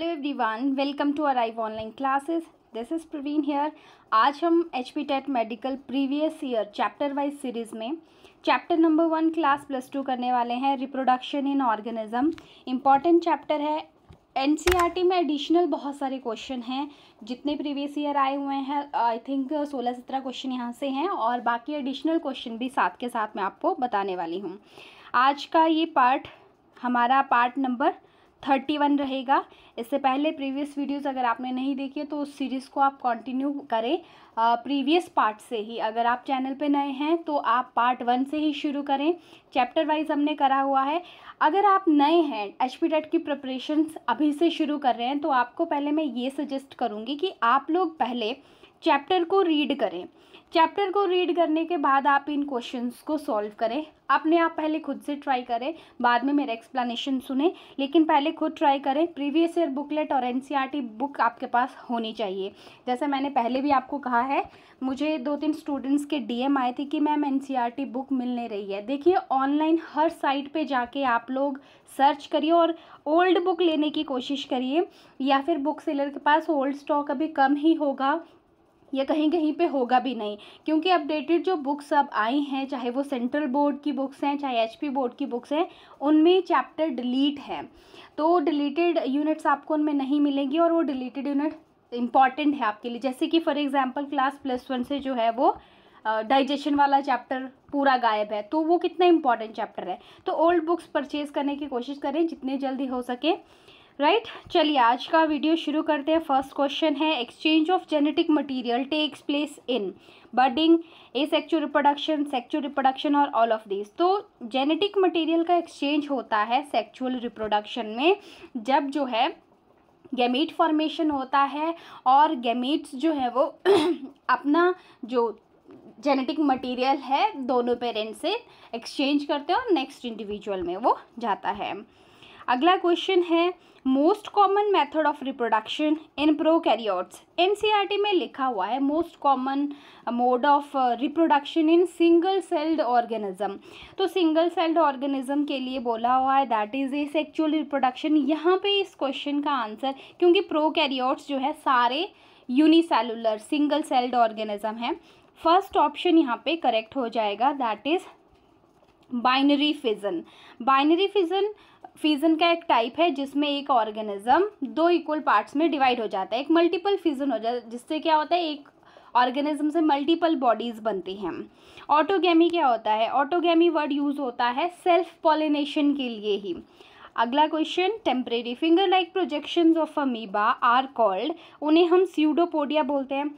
hello everyone welcome to arrive online classes this is Praveen here आज हम H P TET medical previous year chapter wise series में chapter number one class plus two करने वाले हैं reproduction in organism important chapter है N e में additional बहुत सारे क्वेश्चन हैं जितने प्रीवियस ईयर आए हुए हैं आई थिंक सोलह सत्रह क्वेश्चन यहाँ से हैं और बाकी एडिशनल क्वेश्चन भी साथ के साथ मैं आपको बताने वाली हूँ आज का ये पार्ट हमारा पार्ट नंबर थर्टी वन रहेगा इससे पहले प्रीवियस वीडियोस अगर आपने नहीं देखी है तो उस सीरीज़ को आप कंटिन्यू करें प्रीवियस पार्ट से ही अगर आप चैनल पे नए हैं तो आप पार्ट वन से ही शुरू करें चैप्टर वाइज हमने करा हुआ है अगर आप नए हैं एच पी की प्रिपरेशन अभी से शुरू कर रहे हैं तो आपको पहले मैं ये सजेस्ट करूँगी कि आप लोग पहले चैप्टर को रीड करें चैप्टर को रीड करने के बाद आप इन क्वेश्चंस को सॉल्व करें अपने आप पहले खुद से ट्राई करें बाद में मेरा एक्सप्लेनेशन सुने लेकिन पहले खुद ट्राई करें प्रीवियस ईयर बुकलेट और एनसीईआरटी बुक e आपके पास होनी चाहिए जैसे मैंने पहले भी आपको कहा है मुझे दो तीन स्टूडेंट्स के डीएम आए थे कि मैम एन बुक e मिलने रही है देखिए ऑनलाइन हर साइट पर जाके आप लोग सर्च करिए और ओल्ड बुक लेने की कोशिश करिए या फिर बुक सेलर के पास ओल्ड स्टॉक अभी कम ही होगा या कहीं कहीं पे होगा भी नहीं क्योंकि अपडेटेड जो बुक्स अब आई हैं चाहे वो सेंट्रल बोर्ड की बुक्स हैं चाहे एचपी बोर्ड की बुक्स हैं उनमें चैप्टर डिलीट है तो डिलीटेड यूनिट्स आपको उनमें नहीं मिलेंगी और वो डिलीटेड यूनिट इम्पॉर्टेंट है आपके लिए जैसे कि for example class plus one से जो है वो डाइजेशन uh, वाला चैप्टर पूरा गायब है तो वो कितना इंपॉर्टेंट चैप्टर है तो ओल्ड बुक्स परचेज़ करने की कोशिश करें जितने जल्दी हो सके राइट चलिए आज का वीडियो शुरू करते हैं फर्स्ट क्वेश्चन है exchange of genetic material takes place in budding asexual reproduction sexual reproduction और ऑल ऑफ दिस तो जेनेटिक मटेरियल का एक्सचेंज होता है सेक्चुअल रिप्रोडक्शन में जब जो है गेमीट फॉर्मेशन होता है और गेमीट्स जो है वो अपना जो जेनेटिक मटेरियल है दोनों पेरेंट्स से एक्सचेंज करते हैं और नेक्स्ट इंडिविजुअल में वो जाता है अगला क्वेश्चन है most common method of reproduction in prokaryotes NCERT में लिखा हुआ है most common mode of reproduction in single celled organism तो सिंगल सेल्ड ऑर्गेनिज्म के लिए बोला हुआ है that is asexual reproduction यहाँ पे इस क्वेश्चन का आंसर क्योंकि प्रोकैरियोट्स जो है सारे यूनिसेलुलर सिंगल सेल्ड ऑर्गेनिज्म है फर्स्ट ऑप्शन यहाँ पे करेक्ट हो जाएगा that is binary fission binary fission fission का एक टाइप है जिसमें एक ऑर्गेनिज्म दो इक्वल पार्ट्स में डिवाइड हो जाता है एक मल्टीपल फिजन हो जाता है जिससे क्या होता है एक ऑर्गेनिज्म से मल्टीपल बॉडीज बनती हैं ऑटोगेमी क्या होता है ऑटोगेमी वर्ड यूज़ होता है सेल्फ पॉलिनेशन के लिए ही अगला question temporary finger like projection of amoeba are called उन्हें हम सीडोपोडिया बोलते हैं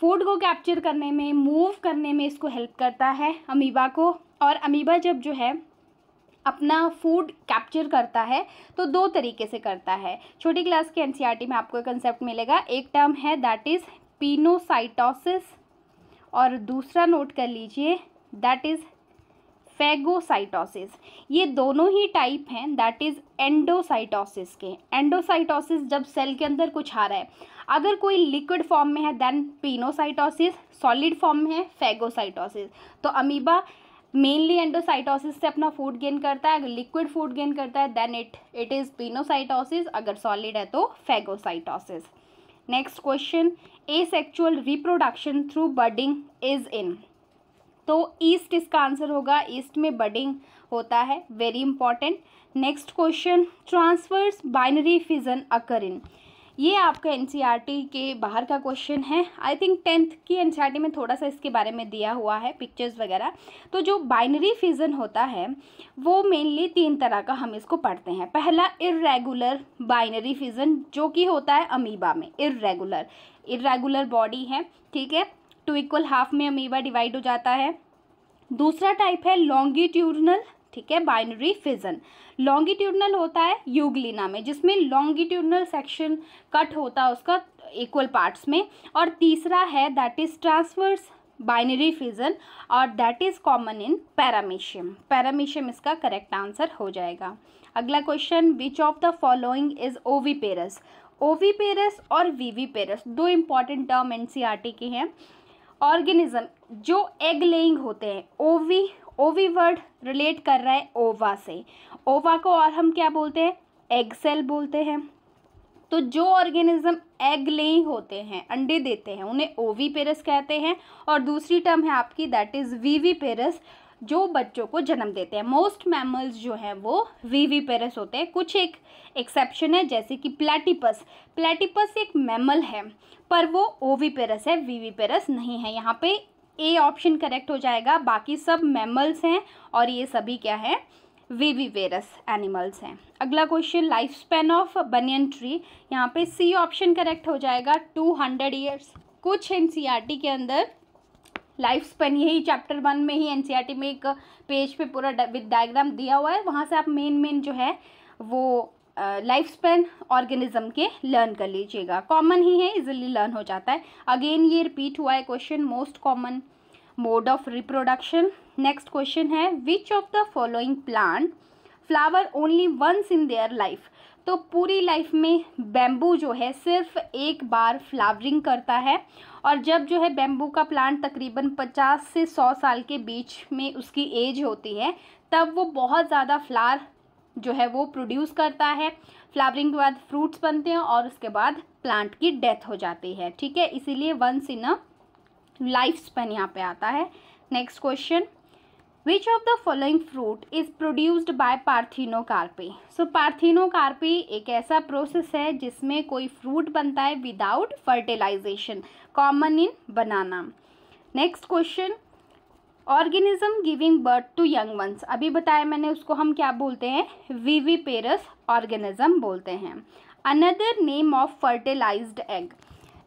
फूड को कैप्चर करने में मूव करने में इसको हेल्प करता है अमीबा को और अमीबा जब जो है अपना फूड कैप्चर करता है तो दो तरीके से करता है छोटी क्लास के एनसीईआरटी e में आपको एक कंसेप्ट मिलेगा एक टर्म है दैट इज़ पीनोसाइटोसिस और दूसरा नोट कर लीजिए दैट इज़ फेगोसाइटोसिस ये दोनों ही टाइप हैं दैट इज़ एंडोसाइटोसिस के एंडोसाइटोसिस जब सेल के अंदर कुछ आ रहा है अगर कोई लिक्विड फॉर्म में है देन पीनोसाइटोसिस सॉलिड फॉर्म में है फेगोसाइटोसिस तो अमीबा मेनली एंडोसाइटोसिस से अपना फूड गेन करता है अगर लिक्विड फूड गेन करता है then it it is pinocytosis अगर सॉलिड है तो phagocytosis next question asexual reproduction through budding is in तो ईस्ट इसका आंसर होगा ईस्ट में बडिंग होता है very important next question transverse binary fission occur in ये आपका एन e के बाहर का क्वेश्चन है आई थिंक टेंथ की एन e में थोड़ा सा इसके बारे में दिया हुआ है पिक्चर्स वगैरह तो जो बाइनरी फिजन होता है वो मेनली तीन तरह का हम इसको पढ़ते हैं पहला इरेगुलर बाइनरी फिजन जो कि होता है अमीबा में इरेगुलर इरेगुलर बॉडी है ठीक है टू इक्वल हाफ में अमीबा डिवाइड हो जाता है दूसरा टाइप है लॉन्गिट्यूडनल ठीक है बाइनरी फिजन लॉन्गिट्यूडनल होता है यूगलिना में जिसमें लॉन्गिट्यूडनल सेक्शन कट होता है उसका इक्वल पार्ट्स में और तीसरा है that is transverse binary fission और that is common in paramecium paramecium इसका करेक्ट आंसर हो जाएगा अगला question which of the following is oviparous oviparous और वीवी पेरस दो important term N C R T के हैं organism जो एग लेइंग होते हैं ओवी ओवी वर्ड रिलेट कर रहा है ओवा से ओवा को और हम क्या बोलते हैं एग सेल बोलते हैं तो जो ऑर्गेनिज्म एग ले होते हैं अंडे देते हैं उन्हें ओवी पेरस कहते हैं और दूसरी टर्म है आपकी दैट इज़ वीवी पेरस जो बच्चों को जन्म देते हैं मोस्ट मैमल्स जो हैं वो वीवी पेरस होते हैं कुछ एक एक्सेप्शन है जैसे कि प्लेटिपस प्लेटिपस एक मैमल है पर वो ओवी पेरस है वीवी पेरस नहीं है यहाँ पे ए ऑप्शन करेक्ट हो जाएगा बाकी सब मैमल्स हैं और ये सभी क्या है वेरस एनिमल्स हैं अगला question life span of banyan tree यहाँ पे सी ऑप्शन करेक्ट हो जाएगा टू हंड्रेड ईयर्स कुछ एन e के अंदर लाइफ स्पेन यही चैप्टर वन में ही एन e में एक पेज पे पूरा विद डायग्राम दिया हुआ है वहाँ से आप मेन मेन जो है वो लाइफ स्पेन ऑर्गेनिज्म के लर्न कर लीजिएगा कॉमन ही है इजिली लर्न हो जाता है अगेन ये रिपीट हुआ है question most common mode of reproduction next question है which of the following plant flower only once in their life तो पूरी लाइफ में बैम्बू जो है सिर्फ एक बार फ्लावरिंग करता है और जब जो है बैम्बू का प्लांट तकरीबन 50 से 100 साल के बीच में उसकी एज होती है तब वो बहुत ज़्यादा फ्लावर जो है वो प्रोड्यूस करता है फ्लावरिंग के बाद फ्रूट्स बनते हैं और उसके बाद प्लांट की डेथ हो जाती है ठीक है इसीलिए once in a life span यहाँ पे आता है next question the following fruit is produced by produced by so parthenocarpy एक ऐसा प्रोसेस है जिसमें कोई फ्रूट बनता है without fertilization common in banana next question organism giving birth to young ones अभी बताया मैंने उसको हम क्या बोलते हैं वीवीपेरस ऑर्गेनिज्म बोलते हैं another name of fertilized egg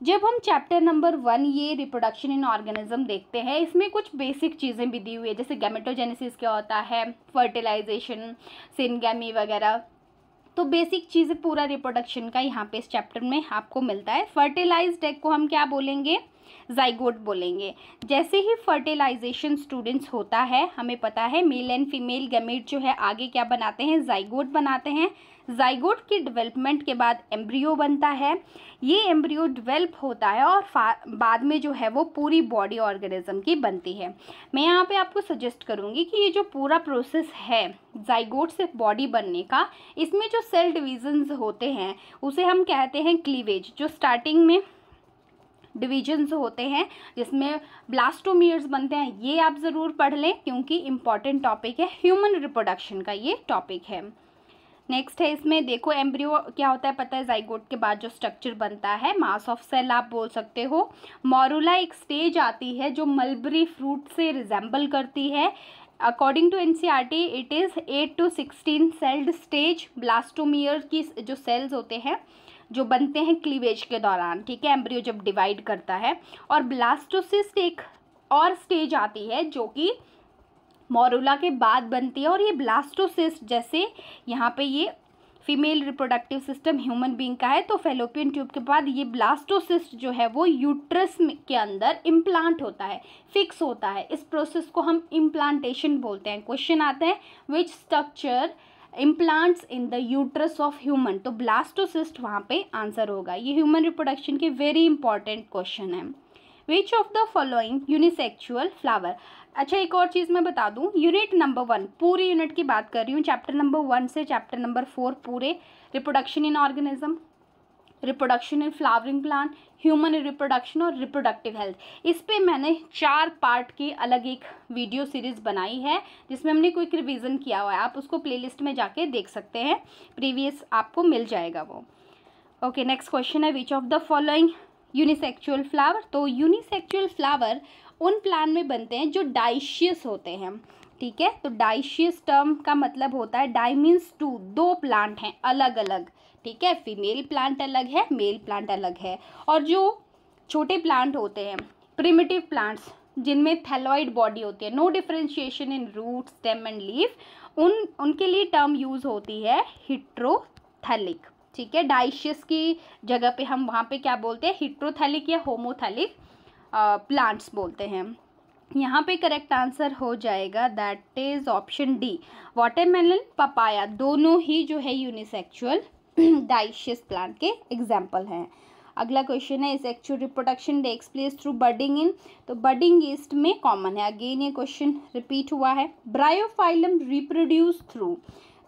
जब हम चैप्टर नंबर वन ये रिप्रोडक्शन इन ऑर्गेनिज्म देखते हैं इसमें कुछ बेसिक चीज़ें भी दी हुई है जैसे गैमेटोजेनेसिस क्या होता है फर्टिलाइजेशन सिनगैमी वगैरह तो बेसिक चीज़ पूरा रिप्रोडक्शन का यहाँ पे इस चैप्टर में आपको मिलता है फर्टिलाइज एग को हम क्या बोलेंगे जाइगोट बोलेंगे जैसे ही फर्टिलाइजेशन स्टूडेंट्स होता है हमें पता है मेल एंड फीमेल गमेट जो है आगे क्या बनाते हैं जाइगोट बनाते हैं जाइगोट की डेवलपमेंट के बाद एम्ब्रियो बनता है ये एम्ब्रियो डेवलप होता है और बाद में जो है वो पूरी बॉडी ऑर्गेनिज्म की बनती है मैं यहाँ पे आपको सजेस्ट करूँगी कि ये जो पूरा प्रोसेस है जाइगोट से बॉडी बनने का इसमें जो सेल डिविजन्स होते हैं उसे हम कहते हैं क्लीवेज जो स्टार्टिंग में डिविजन्स होते हैं जिसमें ब्लास्टोमियर्स बनते हैं ये आप ज़रूर पढ़ लें क्योंकि इम्पॉर्टेंट टॉपिक है ह्यूमन रिप्रोडक्शन का ये टॉपिक है नेक्स्ट है इसमें देखो एम्ब्रियो क्या होता है पता है जाइगोट के बाद जो स्ट्रक्चर बनता है मास ऑफ सेल आप बोल सकते हो मोरूला एक स्टेज आती है जो मलबरी फ्रूट से रिजेंबल करती है according to N C R T it is eight to sixteen celled stage blastomere की जो सेल्स होते हैं जो बनते हैं क्लीवेज के दौरान ठीक है एम्ब्रियो जब डिवाइड करता है और ब्लास्टोसिस्ट एक और स्टेज आती है जो कि मोरूला के बाद बनती है और ये ब्लास्टोसिस्ट जैसे यहाँ पे ये female reproductive system human being का है तो फेलोपियन ट्यूब के बाद ये ब्लास्टोसिस्ट जो है वो यूट्रस के अंदर इम्प्लांट होता है फिक्स होता है इस प्रोसेस को हम इम्प्लांटेशन बोलते हैं क्वेश्चन आते हैं which structure implants in the uterus of human तो ब्लास्टोसिस्ट वहाँ पे आंसर होगा ये ह्यूमन रिप्रोडक्शन के वेरी इंपॉर्टेंट क्वेश्चन है which of the following unisexual flower अच्छा एक और चीज़ मैं बता दूँ यूनिट नंबर वन पूरी यूनिट की बात कर रही हूँ चैप्टर नंबर वन से चैप्टर नंबर फोर पूरे reproduction in organism reproduction in flowering plant human reproduction और रिप्रोडक्टिव हेल्थ इस पर मैंने चार पार्ट की अलग एक वीडियो सीरीज़ बनाई है जिसमें हमने क्विक रिविजन किया हुआ है आप उसको प्ले में जाके देख सकते हैं प्रीवियस आपको मिल जाएगा वो ओके नेक्स्ट क्वेश्चन है which of the following unisexual flower तो यूनिसेक्चुअल फ्लावर उन प्लान में बनते हैं जो डाइशियस होते हैं ठीक है तो डाइशियस टर्म का मतलब होता है डाई मीन्स टू दो प्लांट हैं अलग अलग ठीक है फीमेल प्लांट अलग है मेल प्लांट अलग है और जो छोटे प्लांट होते हैं प्रिमिटिव प्लांट्स जिनमें थैलॉइड बॉडी होती है no differentiation in root stem and leaf उन उनके लिए टर्म यूज़ होती है हिट्रोथैलिक ठीक है डाइशियस की जगह पे हम वहाँ पे क्या बोलते हैं हिट्रोथैलिक या होमोथैलिक प्लांट्स बोलते हैं यहाँ पे करेक्ट आंसर हो जाएगा that is option D watermelon papaya दोनों ही जो है यूनिसेक्चुअल डाइशियस प्लांट के एग्जाम्पल हैं अगला क्वेश्चन है asexual reproduction takes place through budding in तो बर्डिंग ईस्ट में कॉमन है अगेन ये क्वेश्चन रिपीट हुआ है ब्रायोफाइलम रिप्रोड्यूस थ्रू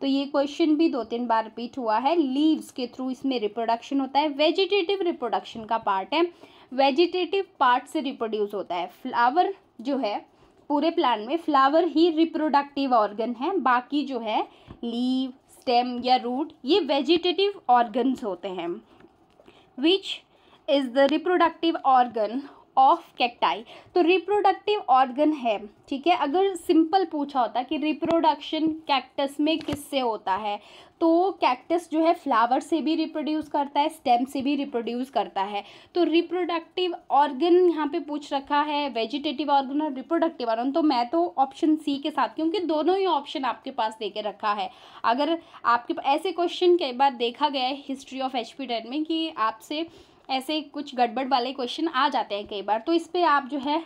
तो ये क्वेश्चन भी दो तीन बार रिपीट हुआ है लीव्स के थ्रू इसमें रिप्रोडक्शन होता है वेजिटेटिव रिप्रोडक्शन का पार्ट है वेजिटेटिव पार्ट से रिप्रोड्यूस होता है फ्लावर जो है पूरे प्लांट में फ्लावर ही रिप्रोडक्टिव ऑर्गन है बाकी जो है लीव स्टेम या रूट ये वेजिटेटिव ऑर्गन्स होते हैं which is the reproductive organ of cacti तो रिप्रोडक्टिव ऑर्गन है ठीक है अगर सिंपल पूछा होता कि रिप्रोडक्शन कैक्टस में किससे होता है तो कैक्टस जो है फ्लावर से भी रिप्रोड्यूस करता है स्टेम से भी रिप्रोड्यूस करता है तो रिप्रोडक्टिव ऑर्गन यहाँ पे पूछ रखा है वेजिटेटिव ऑर्गन और रिप्रोडक्टिव ऑर्गन तो मैं तो ऑप्शन सी के साथ क्योंकि दोनों ही ऑप्शन आपके पास दे रखा है अगर आपके ऐसे क्वेश्चन कई बार देखा गया है हिस्ट्री ऑफ एच में कि आपसे ऐसे कुछ गड़बड़ वाले क्वेश्चन आ जाते हैं कई बार तो इस पर आप जो है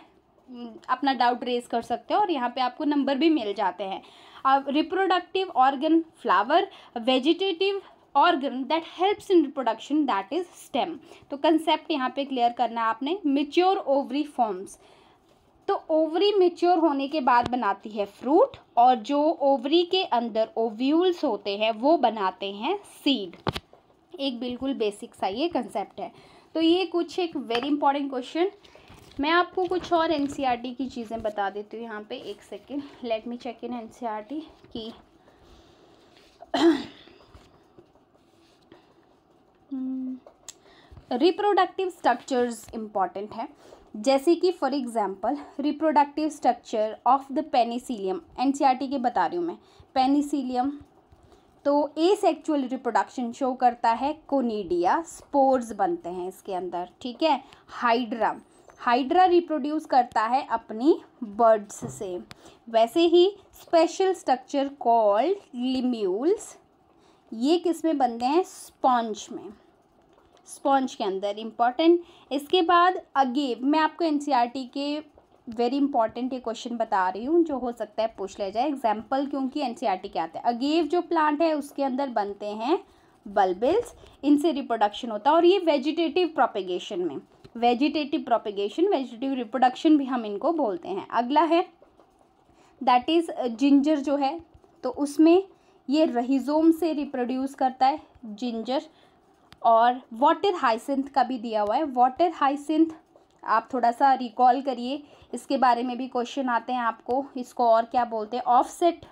अपना डाउट रेज कर सकते हो और यहाँ पे आपको नंबर भी मिल जाते हैं अब reproductive organ flower vegetative organ that helps in reproduction that is stem तो कंसेप्ट यहाँ पे क्लियर करना है आपने मेच्योर ओवरी फॉर्म्स तो ओवरी मेच्योर होने के बाद बनाती है फ्रूट और जो ओवरी के अंदर ओव्यूल्स होते हैं वो बनाते हैं सीड एक बिल्कुल बेसिक सा ये कंसेप्ट है तो ये कुछ एक वेरी इंपॉर्टेंट क्वेश्चन मैं आपको कुछ और एन e की चीज़ें बता देती हूँ यहाँ पे एक second let me check in N की रिप्रोडक्टिव स्ट्रक्चर्स इम्पॉर्टेंट है जैसे कि for example reproductive structure of the penicillium N के बता रही हूँ मैं पेनिसिलियम तो ए सेक्चुअल रिप्रोडक्शन शो करता है कोनीडिया स्पोर्स बनते हैं इसके अंदर ठीक है हाइड्रा हाइड्रा रिप्रोड्यूस करता है अपनी बर्ड्स से वैसे ही स्पेशल स्ट्रक्चर कॉल्ड लिम्यूल्स ये किस में बनते हैं स्पॉन्ज में स्पॉन्ज के अंदर इम्पॉर्टेंट इसके बाद अगेव मैं आपको एन e के वेरी इंपॉर्टेंट ये क्वेश्चन बता रही हूँ जो हो सकता है पूछ लिया जाए एग्जाम्पल क्योंकि एन सी के आते हैं अगेव जो प्लांट है उसके अंदर बनते हैं बल्बिल्स इनसे रिप्रोडक्शन होता है और ये वेजिटेटिव प्रोपिगेशन में वेजिटेटिव प्रोपिगेशन वेजिटेटिव रिप्रोडक्शन भी हम इनको बोलते हैं अगला है दैट इज़ जिंजर जो है तो उसमें ये रहीजोम से रिप्रोड्यूस करता है जिंजर और वाटर हाइसिंथ का भी दिया हुआ है वाटर हाइसिंथ आप थोड़ा सा रिकॉल करिए इसके बारे में भी क्वेश्चन आते हैं आपको इसको और क्या बोलते हैं ऑफसेट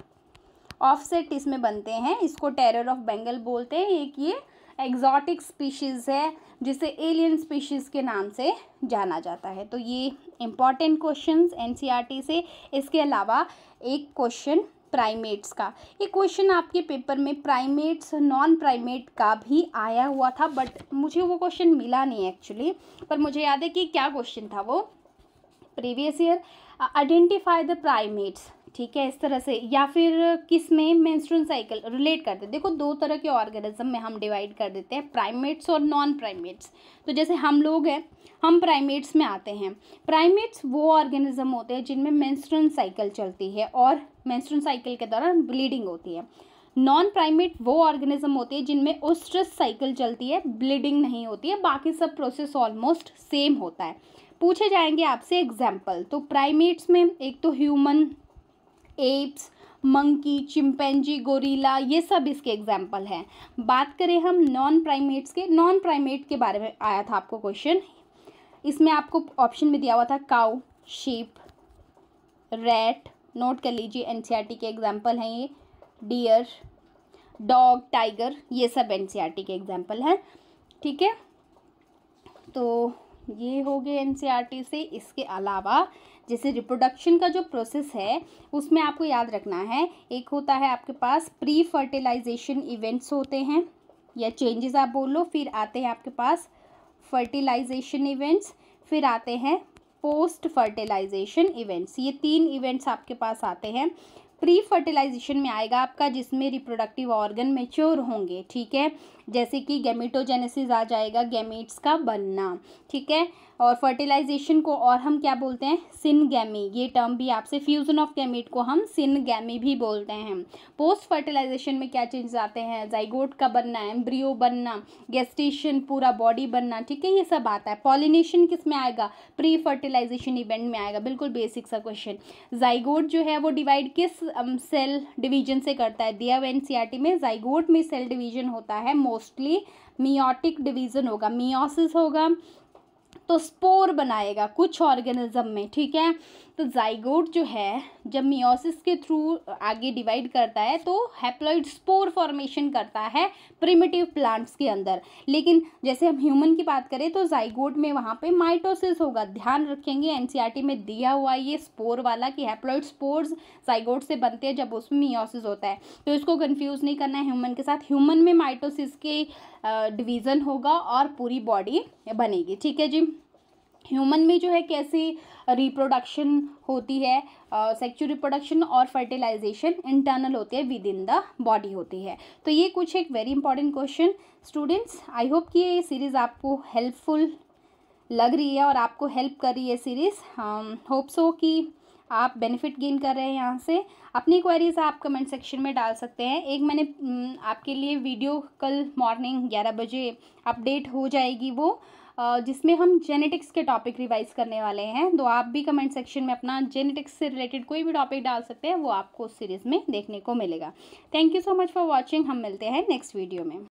ऑफसेट इसमें बनते हैं इसको टेरर ऑफ बंगल बोलते हैं एक ये एग्जॉटिक स्पीशीज़ है जिसे एलियन स्पीशीज़ के नाम से जाना जाता है तो ये इम्पॉर्टेंट क्वेश्चंस एनसीईआरटी से इसके अलावा एक क्वेश्चन प्राइमेट्स का ये क्वेश्चन आपके पेपर में प्राइमेट्स नॉन प्राइमेट का भी आया हुआ था बट मुझे वो क्वेश्चन मिला नहीं एक्चुअली पर मुझे याद है कि क्या क्वेश्चन था वो previous year identify the primates ठीक है इस तरह से या फिर किस में मेंस्ट्रुअल साइकिल रिलेट करते हैं देखो दो तरह के ऑर्गेनिज्म में हम डिवाइड कर देते हैं प्राइमेट्स और नॉन प्राइमेट्स तो जैसे हम लोग हैं हम प्राइमेट्स में आते हैं प्राइमेट्स वो ऑर्गेनिज्म होते हैं जिनमें मेंस्ट्रुअल साइकिल चलती है और मैंस्ट्रन साइकिल के दौरान ब्लीडिंग होती है नॉन प्राइमेट वो ऑर्गेनिज्म होती है जिनमें ओस्ट्रस साइकिल चलती है ब्लीडिंग नहीं होती है बाकी सब प्रोसेस ऑलमोस्ट सेम होता है पूछे जाएंगे आपसे एग्जाम्पल तो प्राइमेट्स में एक तो human apes monkey chimpanzee gorilla ये सब इसके एग्जाम्पल हैं बात करें हम नॉन प्राइमेट्स के नॉन प्राइमेट के बारे में आया था आपको क्वेश्चन इसमें आपको ऑप्शन में दिया हुआ था काउ शीप रेट नोट कर लीजिए एन e के एग्जाम्पल हैं ये डियर डॉग टाइगर ये सब एन e के एग्जाम्पल हैं ठीक है तो ये हो गए एन e से इसके अलावा जैसे रिप्रोडक्शन का जो प्रोसेस है उसमें आपको याद रखना है एक होता है आपके पास प्री फर्टिलाइजेशन इवेंट्स होते हैं या चेंजेस आप बोल लो फिर आते हैं आपके पास फर्टिलाइजेशन इवेंट्स फिर आते हैं पोस्ट फर्टिलाइजेशन इवेंट्स ये तीन इवेंट्स आपके पास आते हैं प्री फर्टिलाइजेशन में आएगा आपका जिसमें रिप्रोडक्टिव ऑर्गन मेच्योर होंगे ठीक है जैसे कि गेमिटोजेनेसिस आ जाएगा गेमिट्स का बनना ठीक है और फर्टिलाइजेशन को और हम क्या बोलते हैं सिनगैमी ये टर्म भी आपसे फ्यूज़न ऑफ गैमिट को हम सिनगैमी भी बोलते हैं पोस्ट फर्टिलाइजेशन में क्या चेंजेस आते हैं जाइगोट का बनना एम्ब्रियो बनना गेस्टेशन पूरा बॉडी बनना ठीक है ये सब आता है पॉलिनेशन किस में आएगा प्री फर्टिलाइजेशन इवेंट में आएगा बिल्कुल बेसिक सा क्वेश्चन जाइगोट जो है वो डिवाइड किस सेल um, डिवीजन से करता है दिया आर टी में जाइगोट में सेल डिवीजन होता है मोस्टली मियोटिक डिवीजन होगा मियोसिस होगा तो स्पोर बनाएगा कुछ ऑर्गेनिज्म में ठीक है तो जाइगोट जो है जब मियोसिस के थ्रू आगे डिवाइड करता है तो हैप्लॉइड स्पोर फॉर्मेशन करता है प्रिमिटिव प्लांट्स के अंदर लेकिन जैसे हम ह्यूमन की बात करें तो जाइगोट में वहाँ पे माइटोसिस होगा ध्यान रखेंगे एनसीईआरटी e में दिया हुआ ये स्पोर वाला कि हैप्लॉइड स्पोर्स जाइगोट से बनते हैं जब उसमें मियोसिस होता है तो इसको कन्फ्यूज़ नहीं करना है ह्यूमन के साथ ह्यूमन में माइटोसिस के डिवीज़न होगा और पूरी बॉडी बनेगी ठीक है जी ह्यूमन में जो है कैसी रिप्रोडक्शन होती है सेक्चुअल रिप्रोडक्शन और फर्टिलाइजेशन इंटरनल होती है विद इन द बॉडी होती है तो ये कुछ एक very important question students I hope कि ये सीरीज़ आपको हेल्पफुल लग रही है और आपको हेल्प कर रही है सीरीज़ होप सो कि आप बेनिफिट गेन कर रहे हैं यहाँ से अपनी क्वेरीज आप कमेंट सेक्शन में डाल सकते हैं एक मैंने हम्म, आपके लिए वीडियो कल मॉर्निंग ग्यारह बजे अपडेट हो जाएगी वो जिसमें हम जेनेटिक्स के टॉपिक रिवाइज करने वाले हैं तो आप भी कमेंट सेक्शन में अपना जेनेटिक्स से रिलेटेड कोई भी टॉपिक डाल सकते हैं वो आपको उस सीरीज़ में देखने को मिलेगा thank you so much for watching हम मिलते हैं नेक्स्ट वीडियो में